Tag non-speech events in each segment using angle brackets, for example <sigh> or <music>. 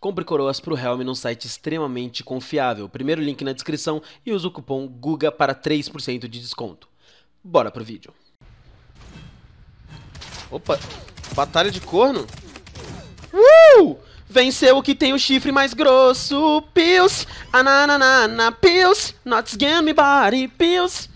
Compre coroas para o Helm num site extremamente confiável. Primeiro link na descrição e use o cupom GUGA para 3% de desconto. Bora pro vídeo. Opa, batalha de corno? Uh! Venceu o que tem o chifre mais grosso, Pills! Ananana, Pills! Not scan me body, Pills!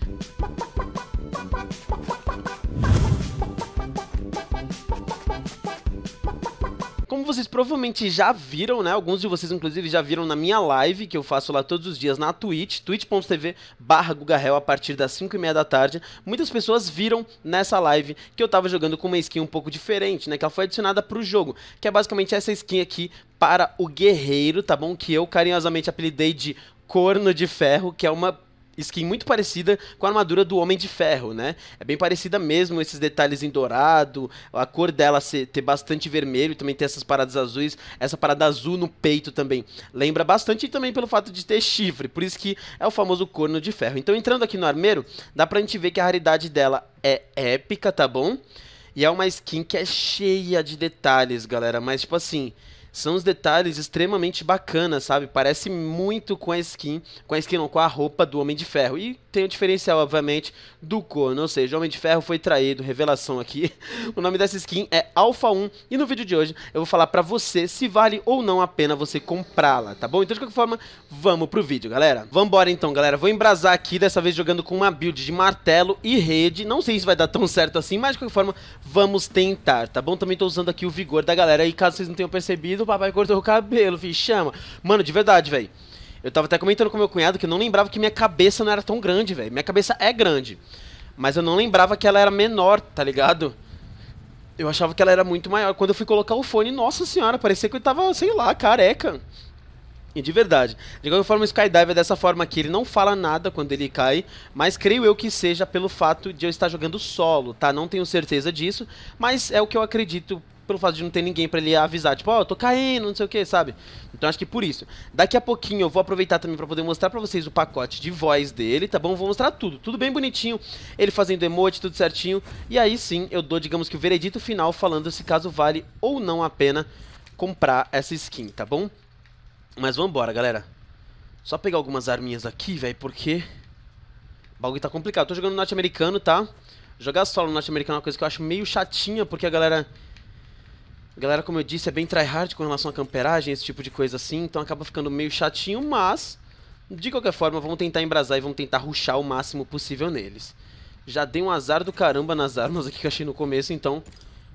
Como vocês provavelmente já viram, né? Alguns de vocês, inclusive, já viram na minha live, que eu faço lá todos os dias na Twitch, twitch.tv barra a partir das 5 e meia da tarde. Muitas pessoas viram nessa live que eu tava jogando com uma skin um pouco diferente, né? Que ela foi adicionada pro jogo, que é basicamente essa skin aqui para o guerreiro, tá bom? Que eu carinhosamente apelidei de Corno de Ferro, que é uma skin muito parecida com a armadura do Homem de Ferro, né? É bem parecida mesmo, esses detalhes em dourado, a cor dela ter bastante vermelho, também ter essas paradas azuis, essa parada azul no peito também. Lembra bastante e também pelo fato de ter chifre, por isso que é o famoso corno de ferro. Então entrando aqui no armeiro, dá pra gente ver que a raridade dela é épica, tá bom? E é uma skin que é cheia de detalhes, galera, mas tipo assim são os detalhes extremamente bacanas, sabe? Parece muito com a skin, com a skin não, com a roupa do Homem de Ferro. E tem o diferencial, obviamente, do corno, ou seja, o Homem de Ferro foi traído, revelação aqui. <laughs> O nome dessa skin é Alpha 1 e no vídeo de hoje eu vou falar pra você se vale ou não a pena você comprá-la, tá bom? Então de qualquer forma, vamos pro vídeo, galera. Vambora então, galera. Vou embrasar aqui, dessa vez jogando com uma build de martelo e rede. Não sei se vai dar tão certo assim, mas de qualquer forma, vamos tentar, tá bom? Também tô usando aqui o vigor da galera e caso vocês não tenham percebido, do papai cortou o cabelo, filho, chama. Mano, de verdade, velho. Eu tava até comentando com meu cunhado que eu não lembrava que minha cabeça não era tão grande, velho. Minha cabeça é grande. Mas eu não lembrava que ela era menor, tá ligado? Eu achava que ela era muito maior. Quando eu fui colocar o fone, nossa senhora, parecia que eu tava, sei lá, careca. E de verdade. De qualquer forma, o Skydiver é dessa forma que ele não fala nada quando ele cai, mas creio eu que seja pelo fato de eu estar jogando solo, tá? Não tenho certeza disso, mas é o que eu acredito pelo fato de não ter ninguém para ele avisar, tipo, ó, oh, tô caindo, não sei o que, sabe? Então acho que por isso. Daqui a pouquinho eu vou aproveitar também para poder mostrar para vocês o pacote de voz dele, tá bom? Vou mostrar tudo, tudo bem bonitinho, ele fazendo emote, tudo certinho, e aí sim eu dou, digamos que o veredito final falando se caso vale ou não a pena comprar essa skin, tá bom? Mas vambora, galera. Só pegar algumas arminhas aqui, velho, porque o bagulho tá complicado. tô jogando norte-americano, tá? Jogar solo norte-americano é uma coisa que eu acho meio chatinha, porque a galera a galera, como eu disse, é bem tryhard com relação à camperagem, esse tipo de coisa assim, então acaba ficando meio chatinho, mas de qualquer forma vamos tentar embrasar e vamos tentar ruxar o máximo possível neles. Já dei um azar do caramba nas armas aqui que eu achei no começo, então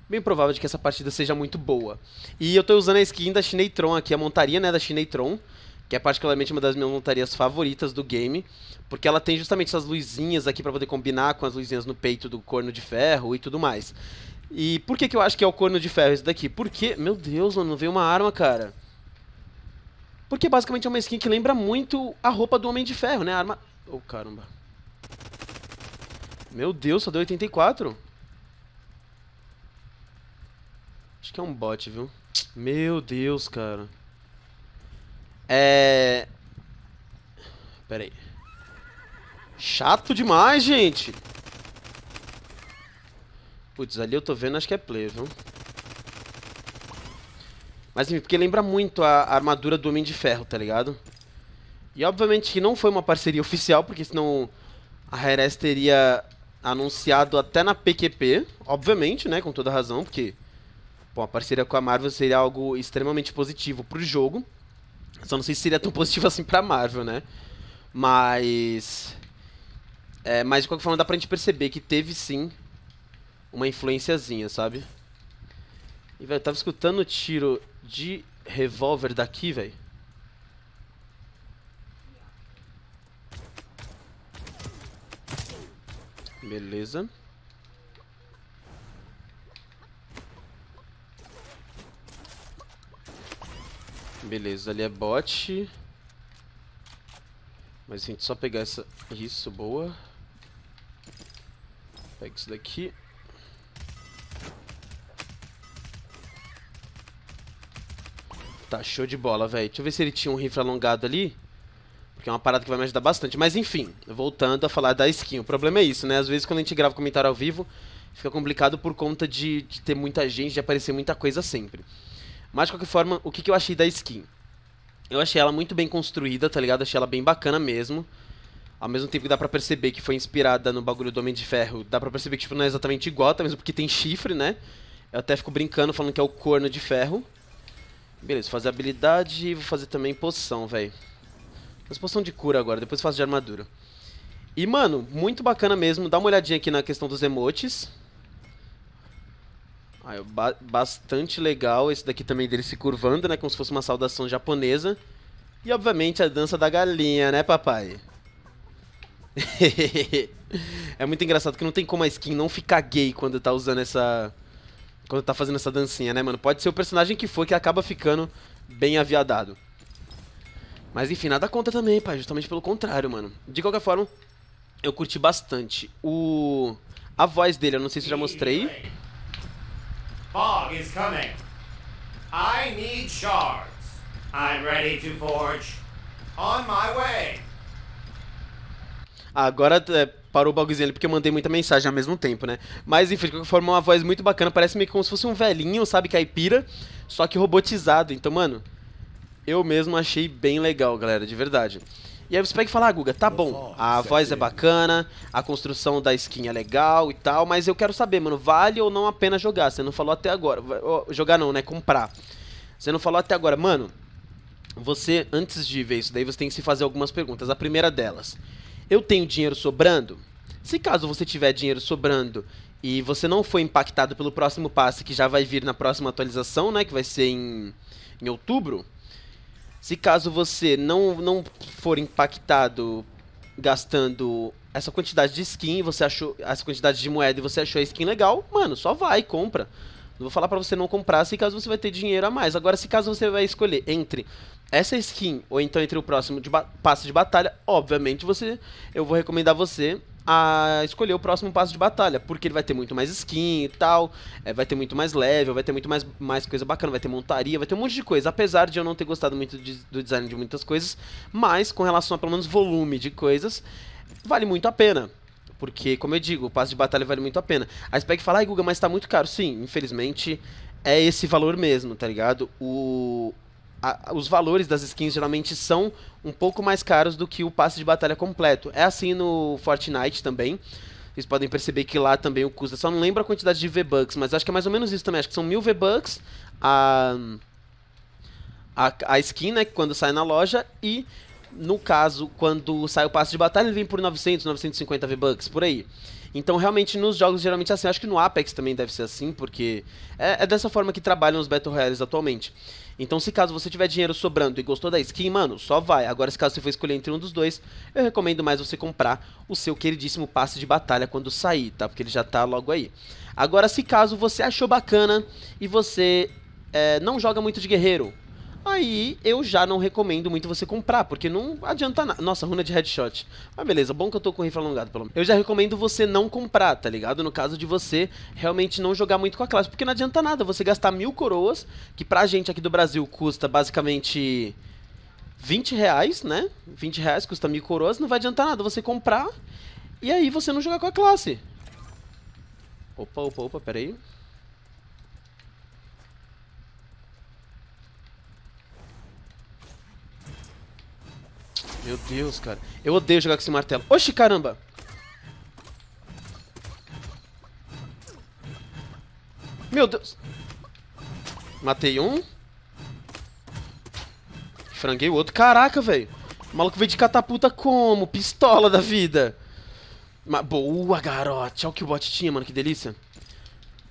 bem provável de que essa partida seja muito boa. E eu estou usando a skin da Shinetron aqui, a montaria né, da Shinetron, que é particularmente uma das minhas montarias favoritas do game, porque ela tem justamente essas luzinhas aqui para poder combinar com as luzinhas no peito do corno de ferro e tudo mais. E por que, que eu acho que é o corno de ferro esse daqui? Porque, meu Deus, mano, não veio uma arma, cara. Porque basicamente é uma skin que lembra muito a roupa do Homem de Ferro, né? A arma... Oh, caramba. Meu Deus, só deu 84. Acho que é um bot, viu? Meu Deus, cara. É... Pera aí. Chato demais, gente. Putz, ali eu tô vendo, acho que é play, viu? Mas enfim, porque lembra muito a armadura do Homem de Ferro, tá ligado? E obviamente que não foi uma parceria oficial, porque senão a Heres teria anunciado até na PQP, obviamente, né, com toda razão, porque bom, a parceria com a Marvel seria algo extremamente positivo pro jogo. Só não sei se seria tão <laughs> positivo assim pra Marvel, né? Mas... É, mas de qualquer forma dá pra gente perceber que teve sim uma influenciazinha, sabe? E, velho, tava escutando tiro de revólver daqui, velho. Beleza. Beleza, ali é bot. Mas a gente só pegar essa... Isso, boa. Pega isso daqui. Tá show de bola, velho. Deixa eu ver se ele tinha um rifle alongado ali. Porque é uma parada que vai me ajudar bastante. Mas enfim, voltando a falar da skin. O problema é isso, né? Às vezes quando a gente grava comentário ao vivo, fica complicado por conta de, de ter muita gente, de aparecer muita coisa sempre. Mas de qualquer forma, o que, que eu achei da skin? Eu achei ela muito bem construída, tá ligado? Achei ela bem bacana mesmo. Ao mesmo tempo que dá pra perceber que foi inspirada no bagulho do Homem de Ferro, dá pra perceber que tipo, não é exatamente igual, tá mesmo porque tem chifre, né? Eu até fico brincando falando que é o corno de ferro. Beleza, fazer habilidade e vou fazer também poção, velho. Mas poção de cura agora, depois faço de armadura. E, mano, muito bacana mesmo. Dá uma olhadinha aqui na questão dos emotes. Ah, ba bastante legal. Esse daqui também dele se curvando, né? Como se fosse uma saudação japonesa. E, obviamente, a dança da galinha, né, papai? <laughs> é muito engraçado que não tem como a skin não ficar gay quando tá usando essa... Quando tá fazendo essa dancinha, né, mano? Pode ser o personagem que foi que acaba ficando bem aviadado. Mas enfim, nada conta também, pai. Justamente pelo contrário, mano. De qualquer forma, eu curti bastante. O... A voz dele, eu não sei se eu já mostrei. Fog is coming. I need shards. I'm ready to forge. On my way. Agora, é, parou o bagulhozinho ali, porque eu mandei muita mensagem ao mesmo tempo, né? Mas enfim, de qualquer forma, uma voz muito bacana, parece meio como se fosse um velhinho, sabe, caipira, só que robotizado. Então, mano, eu mesmo achei bem legal, galera, de verdade. E aí você pega e fala, ah, Guga, tá bom, a voz é bacana, a construção da skin é legal e tal, mas eu quero saber, mano, vale ou não a pena jogar? Você não falou até agora. Jogar não, né? Comprar. Você não falou até agora, mano. Você, antes de ver isso daí, você tem que se fazer algumas perguntas. A primeira delas, eu tenho dinheiro sobrando? Se caso você tiver dinheiro sobrando e você não foi impactado pelo próximo passe que já vai vir na próxima atualização, né, que vai ser em, em outubro, se caso você não, não for impactado gastando essa quantidade de skin, você achou essa quantidade de moeda e você achou a skin legal, mano, só vai, compra. Não vou falar para você não comprar se caso você vai ter dinheiro a mais. Agora, se caso você vai escolher entre essa skin, ou então entre o próximo de passo de batalha, obviamente você eu vou recomendar você a escolher o próximo passo de batalha, porque ele vai ter muito mais skin e tal, é, vai ter muito mais level, vai ter muito mais, mais coisa bacana, vai ter montaria, vai ter um monte de coisa, apesar de eu não ter gostado muito de, do design de muitas coisas, mas com relação a pelo menos volume de coisas, vale muito a pena. Porque, como eu digo, o passo de batalha vale muito a pena. A Spec fala, ai Guga, mas tá muito caro. Sim, infelizmente é esse valor mesmo, tá ligado? O, a, os valores das skins geralmente são um pouco mais caros do que o passe de batalha completo. É assim no Fortnite também. Vocês podem perceber que lá também o custo. Só não lembro a quantidade de V-Bucks, mas acho que é mais ou menos isso também. Acho que são mil V-Bucks a, a, a skin, né? Quando sai na loja. E no caso, quando sai o passe de batalha, ele vem por 900, 950 V-Bucks, por aí. Então, realmente, nos jogos geralmente é assim. Acho que no Apex também deve ser assim, porque é, é dessa forma que trabalham os Battle Royales atualmente. Então, se caso você tiver dinheiro sobrando e gostou da skin, mano, só vai. Agora, se caso você for escolher entre um dos dois, eu recomendo mais você comprar o seu queridíssimo passe de batalha quando sair, tá? Porque ele já tá logo aí. Agora, se caso você achou bacana e você é, não joga muito de guerreiro, Aí eu já não recomendo muito você comprar, porque não adianta nada. Nossa, runa de headshot. Mas beleza, bom que eu tô com rifle alongado pelo menos. Eu já recomendo você não comprar, tá ligado? No caso de você realmente não jogar muito com a classe, porque não adianta nada você gastar mil coroas, que pra gente aqui do Brasil custa basicamente 20 reais, né? 20 reais custa mil coroas, não vai adiantar nada você comprar e aí você não jogar com a classe. Opa, opa, opa, peraí. aí. Meu Deus, cara. Eu odeio jogar com esse martelo. Oxi, caramba! Meu Deus! Matei um. Franguei o outro. Caraca, velho. O maluco veio de catapulta como? Pistola da vida. boa, garoto. Olha o que o bot tinha, mano. Que delícia.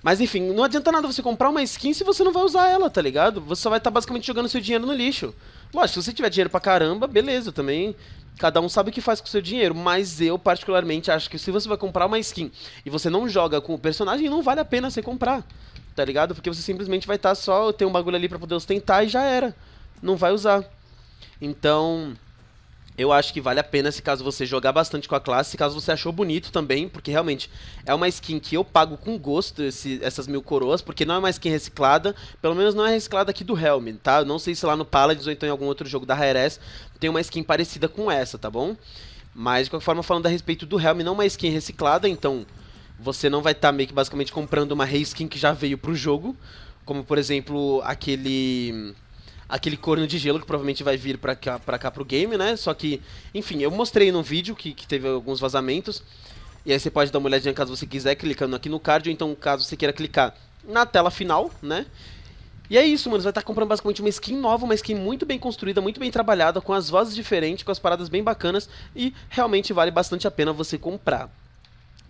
Mas enfim, não adianta nada você comprar uma skin se você não vai usar ela, tá ligado? Você só vai estar tá basicamente jogando seu dinheiro no lixo. Lógico, se você tiver dinheiro pra caramba, beleza, também cada um sabe o que faz com o seu dinheiro, mas eu particularmente acho que se você vai comprar uma skin e você não joga com o personagem, não vale a pena você comprar, tá ligado? Porque você simplesmente vai estar tá só, tem um bagulho ali pra poder ostentar e já era, não vai usar. Então, eu acho que vale a pena se caso você jogar bastante com a classe, se caso você achou bonito também, porque realmente é uma skin que eu pago com gosto esse, essas mil coroas, porque não é uma skin reciclada, pelo menos não é reciclada aqui do Helm, tá? Não sei se lá no Paladins ou então em algum outro jogo da Rares tem uma skin parecida com essa, tá bom? Mas de qualquer forma, falando a respeito do Helm, não é uma skin reciclada, então você não vai estar tá meio que basicamente comprando uma reskin que já veio pro jogo, como por exemplo aquele aquele corno de gelo que provavelmente vai vir pra cá, pra cá pro game, né? Só que, enfim, eu mostrei num vídeo que, que teve alguns vazamentos. E aí você pode dar uma olhadinha caso você quiser, clicando aqui no card, ou então caso você queira clicar na tela final, né? E é isso, mano. Você vai estar tá comprando basicamente uma skin nova, uma skin muito bem construída, muito bem trabalhada, com as vozes diferentes, com as paradas bem bacanas e realmente vale bastante a pena você comprar.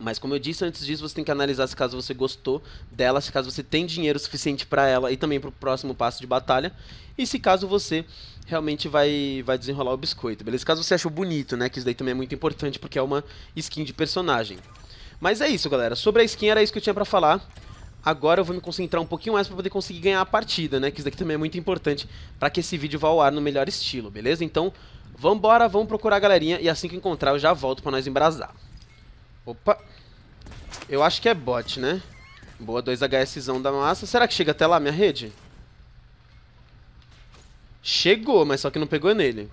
Mas como eu disse antes disso, você tem que analisar se caso você gostou dela, se caso você tem dinheiro suficiente para ela e também para o próximo passo de batalha, e se caso você realmente vai vai desenrolar o biscoito, beleza? Caso você achou bonito, né, que isso daí também é muito importante porque é uma skin de personagem. Mas é isso, galera. Sobre a skin era isso que eu tinha para falar. Agora eu vou me concentrar um pouquinho mais para poder conseguir ganhar a partida, né? Que isso daqui também é muito importante para que esse vídeo vá ao ar no melhor estilo, beleza? Então, vambora, vamos procurar a galerinha e assim que encontrar eu já volto para nós embrasar. Opa. Eu acho que é bot, né? Boa 2HSzão da massa. Será que chega até lá minha rede? Chegou, mas só que não pegou nele.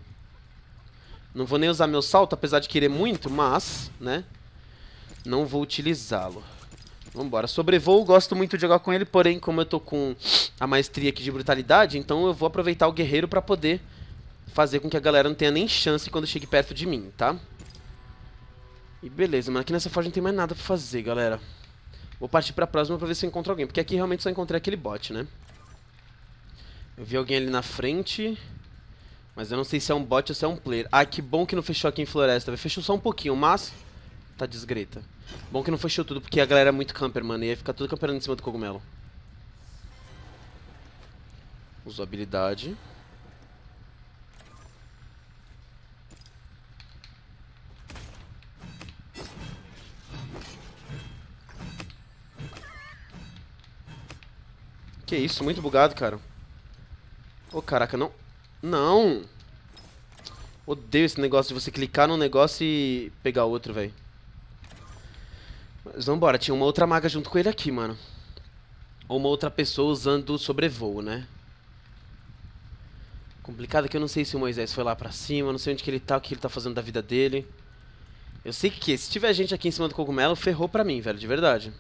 Não vou nem usar meu salto, apesar de querer muito, mas, né? Não vou utilizá-lo. Vambora. Sobrevoo, gosto muito de jogar com ele, porém, como eu tô com a maestria aqui de brutalidade, então eu vou aproveitar o guerreiro pra poder fazer com que a galera não tenha nem chance quando chegue perto de mim, tá? Tá? E beleza, mano. Aqui nessa forja não tem mais nada pra fazer, galera. Vou partir pra próxima pra ver se eu encontro alguém. Porque aqui realmente só encontrei aquele bot, né? Eu vi alguém ali na frente. Mas eu não sei se é um bot ou se é um player. Ah, que bom que não fechou aqui em floresta. Fechou só um pouquinho, mas... Tá desgreta. Bom que não fechou tudo, porque a galera é muito camper, mano. E ia ficar tudo camperando em cima do cogumelo. Usou habilidade. Que isso, muito bugado, cara. Ô, oh, caraca, não... Não! Odeio esse negócio de você clicar num negócio e pegar outro, velho. Mas vambora, tinha uma outra maga junto com ele aqui, mano. Ou uma outra pessoa usando sobrevoo, né? Complicado que eu não sei se o Moisés foi lá pra cima, não sei onde que ele tá, o que ele tá fazendo da vida dele. Eu sei que se tiver gente aqui em cima do cogumelo, ferrou pra mim, velho, de verdade.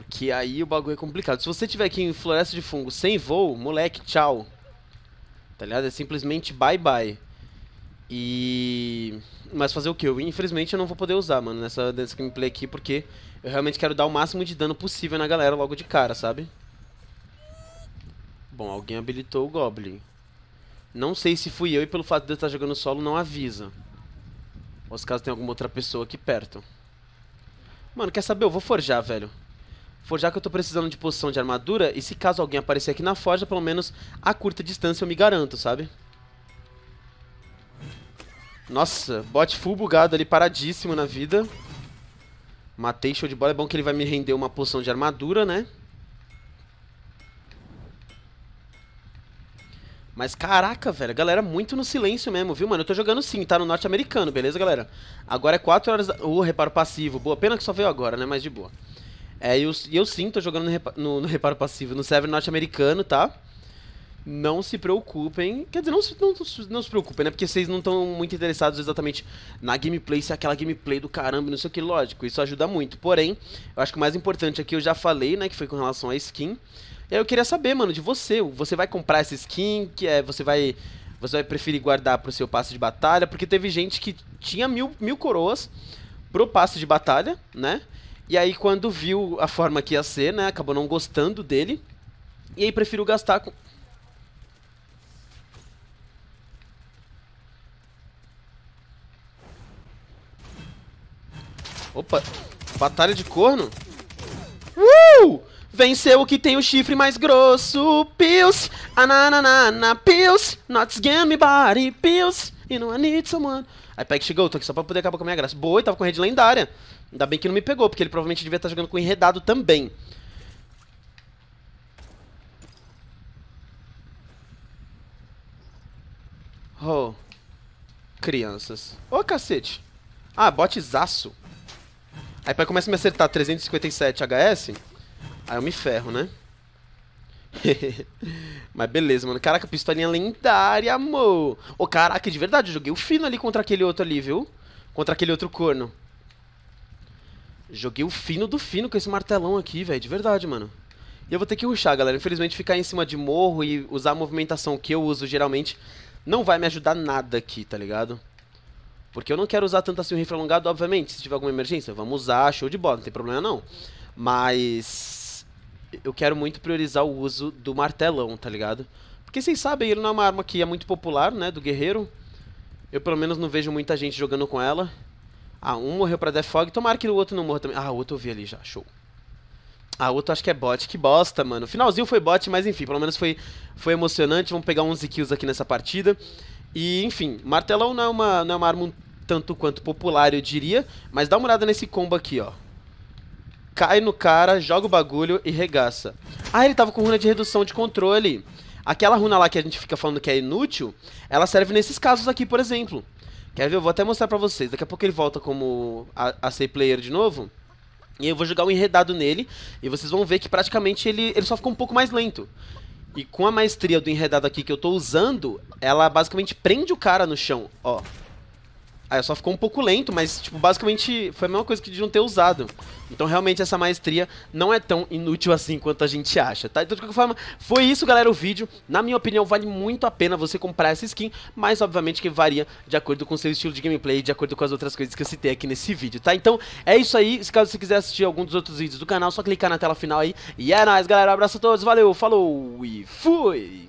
Porque aí o bagulho é complicado. Se você tiver aqui em floresta de fungo sem voo, moleque, tchau. Tá ligado? É simplesmente bye bye. E. Mas fazer o que? Eu, infelizmente eu não vou poder usar, mano, nessa, nessa gameplay aqui, porque eu realmente quero dar o máximo de dano possível na galera logo de cara, sabe? Bom, alguém habilitou o Goblin. Não sei se fui eu e pelo fato de eu estar jogando solo não avisa. Ou se caso tem alguma outra pessoa aqui perto. Mano, quer saber? Eu vou forjar, velho forjar que eu tô precisando de posição de armadura, e se caso alguém aparecer aqui na forja, pelo menos a curta distância eu me garanto, sabe? Nossa, bot full bugado ali, paradíssimo na vida. Matei, show de bola. É bom que ele vai me render uma poção de armadura, né? Mas caraca, velho, galera muito no silêncio mesmo, viu, mano? Eu tô jogando sim, tá no norte-americano, beleza, galera? Agora é 4 horas... Da... reparo passivo. Boa, pena que só veio agora, né? Mas de boa. É, eu, eu sim, tô jogando no, repa no, no reparo passivo, no server norte-americano, tá? Não se preocupem, quer dizer, não se, não, não se preocupem, né? Porque vocês não estão muito interessados exatamente na gameplay, se é aquela gameplay do caramba, não sei o que, lógico, isso ajuda muito. Porém, eu acho que o mais importante aqui eu já falei, né, que foi com relação à skin. E aí eu queria saber, mano, de você, você vai comprar essa skin, que é, você vai você vai preferir guardar pro seu passe de batalha, porque teve gente que tinha mil, mil coroas pro passe de batalha, né? E aí, quando viu a forma que ia ser, né? Acabou não gostando dele. E aí, prefiro gastar com. Opa, batalha de corno? Uh! Venceu o que tem o chifre mais grosso, Pills! Ananana, ah, Pills! Not scan body, Pills! E não I need someone. Aí pega chegou, tô aqui só pra poder acabar com a minha graça. Boa, e tava com rede lendária. Ainda bem que não me pegou, porque ele provavelmente devia estar jogando com enredado também. Oh. Crianças. Ô, oh, cacete. Ah, botezaço. Aí pai começa a me acertar 357 HS. Aí eu me ferro, né? <laughs> Mas beleza, mano. Caraca, pistolinha lendária, amor. Ô, oh, caraca, de verdade, eu joguei o fino ali contra aquele outro ali, viu? Contra aquele outro corno. Joguei o fino do fino com esse martelão aqui, velho. De verdade, mano. E eu vou ter que ruxar, galera. Infelizmente, ficar em cima de morro e usar a movimentação que eu uso geralmente não vai me ajudar nada aqui, tá ligado? Porque eu não quero usar tanto assim o rifle alongado, obviamente. Se tiver alguma emergência, vamos usar, show de bola, não tem problema não. Mas eu quero muito priorizar o uso do martelão, tá ligado? Porque vocês sabem, ele não é uma arma que é muito popular, né, do guerreiro. Eu pelo menos não vejo muita gente jogando com ela. Ah, um morreu pra Defog, tomara que o outro não morra também. Ah, o outro eu vi ali já, show. Ah, o outro acho que é bot, que bosta, mano. O finalzinho foi bot, mas enfim, pelo menos foi, foi emocionante. Vamos pegar 11 kills aqui nessa partida. E, enfim, martelão não é uma, não é uma arma um tanto quanto popular, eu diria. Mas dá uma olhada nesse combo aqui, ó. Cai no cara, joga o bagulho e regaça. Ah, ele tava com runa de redução de controle. Aquela runa lá que a gente fica falando que é inútil, ela serve nesses casos aqui, por exemplo. Quer ver? Eu vou até mostrar pra vocês. Daqui a pouco ele volta como a, a ser player de novo. E eu vou jogar um enredado nele. E vocês vão ver que praticamente ele, ele só ficou um pouco mais lento. E com a maestria do enredado aqui que eu tô usando, ela basicamente prende o cara no chão. Ó, Aí só ficou um pouco lento, mas, tipo, basicamente foi a mesma coisa que de não ter usado. Então, realmente, essa maestria não é tão inútil assim quanto a gente acha, tá? Então, de qualquer forma, foi isso, galera, o vídeo. Na minha opinião, vale muito a pena você comprar essa skin, mas, obviamente, que varia de acordo com o seu estilo de gameplay, de acordo com as outras coisas que eu citei aqui nesse vídeo, tá? Então, é isso aí. Se caso você quiser assistir algum dos outros vídeos do canal, só clicar na tela final aí. E é nóis, galera. Abraço a todos, valeu, falou e fui!